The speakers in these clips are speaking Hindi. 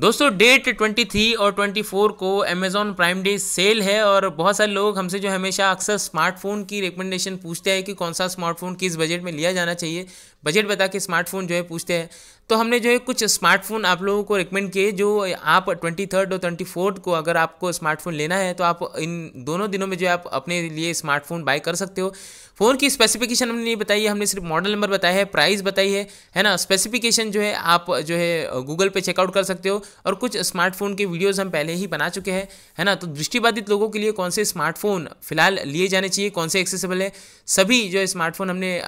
दोस्तों डेट 23 और 24 को अमेजोन प्राइम डे सेल है और बहुत सारे लोग हमसे जो हमेशा अक्सर स्मार्टफोन की रिकमेंडेशन पूछते हैं कि कौन सा स्मार्टफोन किस बजट में लिया जाना चाहिए बजट बता के स्मार्टफोन जो है पूछते हैं तो हमने जो है कुछ स्मार्टफोन आप लोगों को रिकमेंड किए जो आप ट्वेंटी थर्ड और ट्वेंटी फोर्थ को अगर आपको स्मार्टफोन लेना है तो आप इन दोनों दिनों में जो है आप अपने लिए स्मार्टफोन बाय कर सकते हो फ़ोन की स्पेसिफिकेशन हमने नहीं बताई है हमने सिर्फ मॉडल नंबर बताया है प्राइस बताई है है ना स्पेसिफिकेशन जो है आप जो है गूगल पे चेकआउट कर सकते हो और कुछ स्मार्टफोन के वीडियोज़ हम पहले ही बना चुके हैं है ना तो दृष्टिबाधित लोगों के लिए कौन से स्मार्टफोन फिलहाल लिए जाने चाहिए कौन से एक्सेसिबल है सभी जो है स्मार्टफोन हमने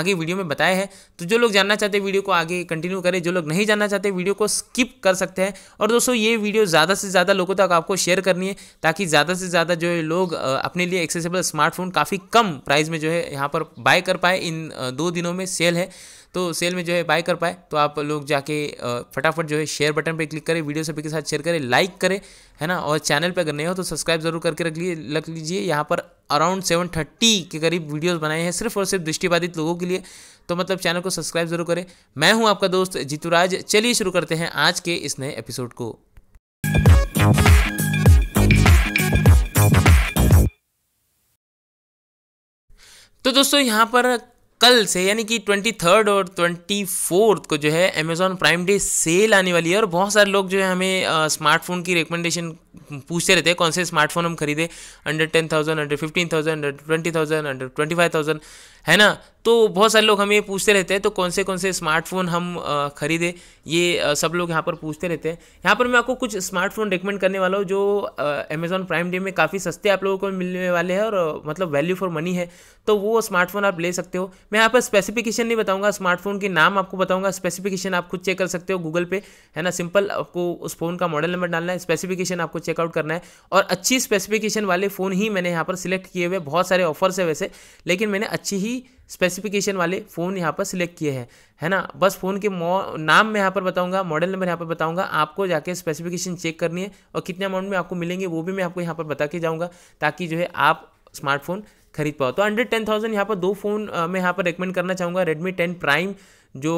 आगे वीडियो में बताया है तो जो लोग जानना चाहते हैं वीडियो को आगे कंटिन्यू करें जो लोग नहीं जानना चाहते वीडियो को स्किप कर सकते हैं और दोस्तों ये वीडियो ज़्यादा से ज़्यादा लोगों तक आपको शेयर करनी है ताकि ज़्यादा से ज़्यादा जो है लोग अपने लिए एक्सेसिबल स्मार्टफोन काफ़ी कम प्राइस में जो है यहाँ पर बाय कर पाए इन दो दिनों में सेल है तो सेल में जो है बाय कर पाए तो आप लोग जाके फटाफट जो है शेयर बटन पर क्लिक करें वीडियो सभी के साथ शेयर करें लाइक करें है ना और चैनल पर अगर नहीं हो तो सब्सक्राइब जरूर करके रख लिए रख लीजिए यहाँ पर अराउंड सेवन थर्टी के करीब वीडियोस बनाए हैं सिर्फ और सिर्फ दृष्टिबाधित लोगों के लिए तो मतलब चैनल को सब्सक्राइब जरूर करें मैं हूं आपका दोस्त जीतुराज चलिए शुरू करते हैं आज के इस नए एपिसोड को तो दोस्तों यहाँ पर कल से यानी कि ट्वेंटी थर्ड और ट्वेंटी फोर्थ को जो है अमेज़ॉन प्राइम डे सेल आने वाली है और बहुत सारे लोग जो है हमें स्मार्टफोन की रिकमेंडेशन पूछते रहते हैं कौन से स्मार्टफोन हम खरीदे under ten thousand under fifteen thousand under twenty thousand under twenty five thousand है ना तो बहुत सारे लोग हमें ये पूछते रहते हैं तो कौन से कौन से स्मार्टफोन हम खरीदे ये सब लोग यहाँ पर पूछते रहते हैं यहाँ पर मैं आपको कुछ स्मार्टफोन रिकमेंड करने वाला हूँ जो अमेज़ॉन प्राइम डे में काफ़ी सस्ते आप लोगों को मिलने वाले हैं और मतलब वैल्यू फॉर मनी है तो वो स्मार्टफोन आप ले सकते हो मैं यहाँ पर स्पेसिफिकेशन नहीं बताऊंगा स्मार्टफोन के नाम आपको बताऊंगा स्पेसिफिकेशन आप खुद चेक कर सकते हो गूगल पे है ना सिंपल आपको उस फ़ोन का मॉडल नंबर डालना है स्पेसिफिकेशन आपको चेकआउट करना है और अच्छी स्पेसिफिकेशन वाले फ़ोन ही मैंने यहाँ पर सिलेक्ट किए हुए बहुत सारे ऑफर्स है वैसे लेकिन मैंने अच्छी ही स्पेसिफिकेशन वाले फ़ोन यहाँ पर सिलेक्ट किए हैं है ना बस फ़ोन के नाम मैं यहाँ पर बताऊँगा मॉडल नंबर यहाँ पर बताऊँगा आपको जाके स्पेसिफिकेशन चेक करनी है और कितने अमाउंट में आपको मिलेंगे वो भी मैं आपको यहाँ पर बता के जाऊँगा ताकि जो है आप स्मार्टफोन खरीद पाओ तो अंडर टेन थाउजेंड यहाँ पर दो फ़ोन मैं यहाँ पर रिकमेंड करना चाहूँगा रेडमी टेन प्राइम जो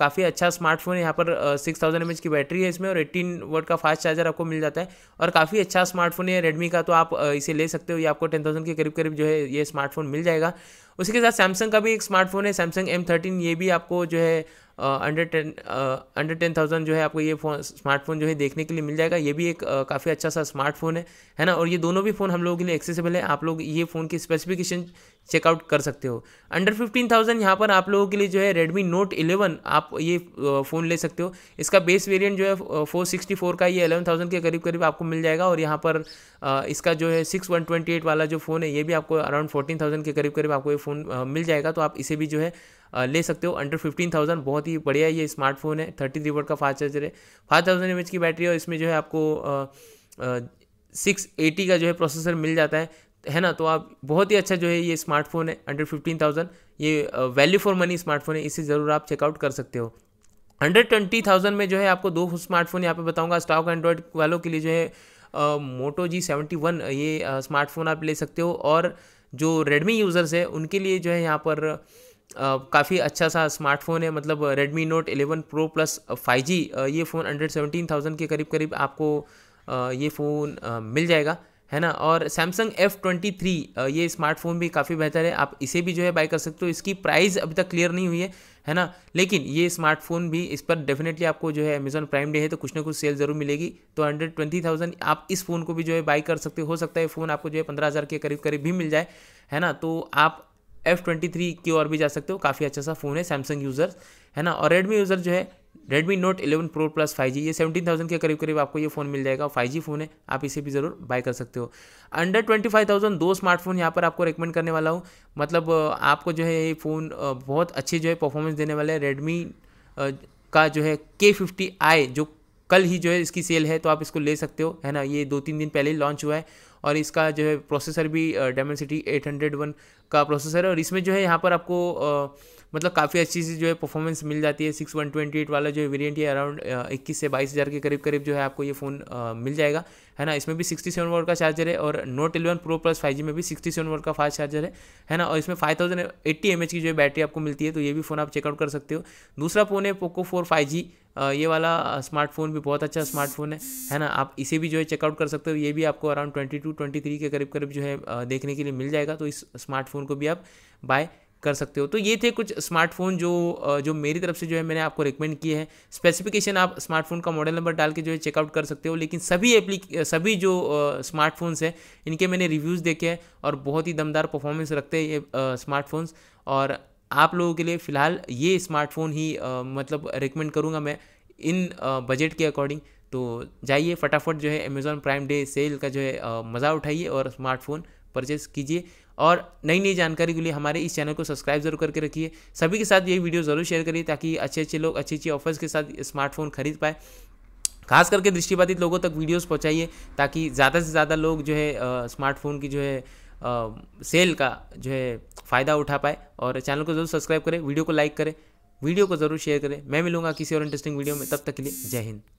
काफ़ी अच्छा स्मार्टफोन है यहाँ पर सिक्स थाउजेंड एम की बैटरी है इसमें और एट्टीन वोट का फास्ट चार्जर आपको मिल जाता है और काफ़ी अच्छा स्मार्टफोन है रेडमी का तो आप इसे ले सकते हो ये आपको टेन थाउजेंड के करीब करीब जो है ये स्मार्टफोन मिल जाएगा उसके साथ सैमसंग का भी एक स्मार्टफोन है सैमसंग एम थर्टीन ये भी आपको जो है under ten under ten thousand जो है आपको ये फोन स्मार्टफोन जो है देखने के लिए मिल जाएगा ये भी एक uh, काफ़ी अच्छा सा स्मार्टफोन है है ना और ये दोनों भी फ़ोन हम लोगों के लिए एक्सेसिबल है आप लोग ये फ़ोन की स्पेसिफिकेशन चेकआउट कर सकते हो अंडर फिफ्टीन थाउजेंड यहाँ पर आप लोगों के लिए जो है रेडमी नोट इलेवन आप ये फ़ोन ले सकते हो इसका बेस वेरियंट जो है फोर सिक्सटी फोर का ये अलेवन थाउजेंड के करीब करीब आपको मिल जाएगा और यहाँ पर इसका जो है सिक्स वन ट्वेंटी एट वाला जो फ़ोन है ये भी आपको अराउंड फोर्टीन थाउजेंड के करीब करीब आपको ये फ़ोन मिल जाएगा तो आप इसे भी जो है ले सकते हो अंडर फिफ्टीन थाउजेंड बहुत ही बढ़िया ये स्मार्टफोन है थर्टी थ्री वोट का फास्ट चार्जर है फाइव थाउजेंड एम की बैटरी है और इसमें जो है आपको सिक्स एटी का जो है प्रोसेसर मिल जाता है है ना तो आप बहुत ही अच्छा जो है ये स्मार्टफोन है अंडर फिफ्टीन थाउजेंड ये वैल्यू फॉर मनी स्मार्टफोन है इसे ज़रूर आप चेकआउट कर सकते हो अंडर ट्वेंटी थाउजेंड में जो है आपको दो स्मार्टफोन यहाँ पे बताऊंगा स्टॉक एंड्रॉयड वालों के लिए जो है मोटो जी सेवेंटी वन ये स्मार्टफोन आप ले सकते हो और जो रेडमी यूज़र्स है उनके लिए जो है यहाँ पर काफ़ी अच्छा सा स्मार्टफोन है मतलब Redmi Note 11 Pro Plus five G ये फ़ोन हंड्रेड सेवेंटीन थाउजेंड के करीब करीब आपको ये फ़ोन मिल जाएगा है ना और सैमसंग एफ़ ट्वेंटी थ्री ये स्मार्टफोन भी काफ़ी बेहतर है आप इसे भी जो है बाई कर सकते हो इसकी प्राइस अभी तक क्लियर नहीं हुई है है ना लेकिन ये स्मार्टफोन भी इस पर डेफिनेटली आपको जो है अमेज़न प्राइम डे है तो कुछ ना कुछ सेल ज़रूर मिलेगी तो हंड्रेड ट्वेंटी थाउजेंड आप इस फ़ोन को भी जो है बाई कर सकते हो सकता है फ़ोन आपको जो है पंद्रह हज़ार के करीब करीब भी मिल जाए है ना तो आप एफ ट्वेंटी थ्री की ओर भी जा सकते हो काफ़ी अच्छा सा फ़ोन है सैमसंग यूजर्स है ना और रेडमी यूज़र जो है Redmi Note eleven Pro Plus five G ये सेवेंटीन थाउजेंड के करीब करीब आपको ये फ़ोन मिल जाएगा फाइव जी फ़ोन है आप इसे भी ज़रूर बाय कर सकते हो अंडर ट्वेंटी फाइव थाउजेंड दो स्मार्टफोन यहाँ पर आपको रिकमेंड करने वाला हूँ मतलब आपको जो है ये फ़ोन बहुत अच्छे जो है परफॉर्मेंस देने वाला है रेडमी का जो है के फिफ्टी आई जो कल ही जो है इसकी सेल है तो आप इसको ले सकते हो है ना ये दो तीन दिन पहले ही लॉन्च हुआ है और इसका जो है प्रोसेसर भी डेमेंसिटी एट हंड्रेड वन का प्रोसेसर है और इसमें जो है यहाँ पर आपको मतलब काफ़ी अच्छी सी जो है परफॉर्मेंस मिल जाती है सिक्स वन ट्वेंटी एट वाला जो है वेरियंट है अराउंड इक्कीस से बाईस हज़ार के करीब करीब जो है आपको ये फ़ोन मिल जाएगा है ना इसमें भी सिक्सटी सेवन का चार्जर है और Note eleven Pro Plus five G में भी सिक्सटी सेवन का फास्ट चार्जर है है ना और इसमें five thousand eighty M H की जो है बैटरी आपको मिलती है तो ये भी फ़ोन आप चेकआउट कर सकते हो दूसरा फ़ोन है पोको फोर फाइव जी ये वाला स्मार्टफोन भी बहुत अच्छा स्मार्टफोन है है ना आप इसे भी जो है चेकआउट कर सकते हो ये भी आपको around twenty two twenty three के करीब करीब जो है देखने के लिए मिल जाएगा तो इस स्मार्टफोन को भी आप बाय कर सकते हो तो ये थे कुछ स्मार्टफोन जो जो मेरी तरफ से जो है मैंने आपको रिकमेंड किए हैं स्पेसिफिकेशन आप स्मार्टफोन का मॉडल नंबर डाल के जो है चेकआउट कर सकते हो लेकिन सभी एप्ली सभी जो स्मार्टफोन्स हैं इनके मैंने रिव्यूज़ देखे हैं और बहुत ही दमदार परफॉर्मेंस रखते हैं ये स्मार्टफोन्स और आप लोगों के लिए फ़िलहाल ये स्मार्टफ़ोन ही आ, मतलब रिकमेंड करूँगा मैं इन बजट के अकॉर्डिंग तो जाइए फटाफट जो है अमेज़ॉन प्राइम डे सेल का जो है मज़ा उठाइए और स्मार्टफ़ोन परचेज कीजिए और नई नई जानकारी के लिए हमारे इस चैनल को सब्सक्राइब जरूर करके रखिए सभी के साथ ये वीडियो ज़रूर शेयर करिए ताकि अच्छे अच्छे लोग अच्छी अच्छी ऑफर्स के साथ स्मार्टफोन खरीद पाए खास करके दृष्टिबाधित लोगों तक वीडियोस पहुंचाइए ताकि ज़्यादा से ज़्यादा लोग जो है स्मार्टफोन की जो है आ, सेल का जो है फ़ायदा उठा पाए और चैनल को ज़रूर सब्सक्राइब करें वीडियो को लाइक करें वीडियो को ज़रूर शेयर करें मैं मिलूंगा किसी और इंटरेस्टिंग वीडियो में तब तक के लिए जय हिंद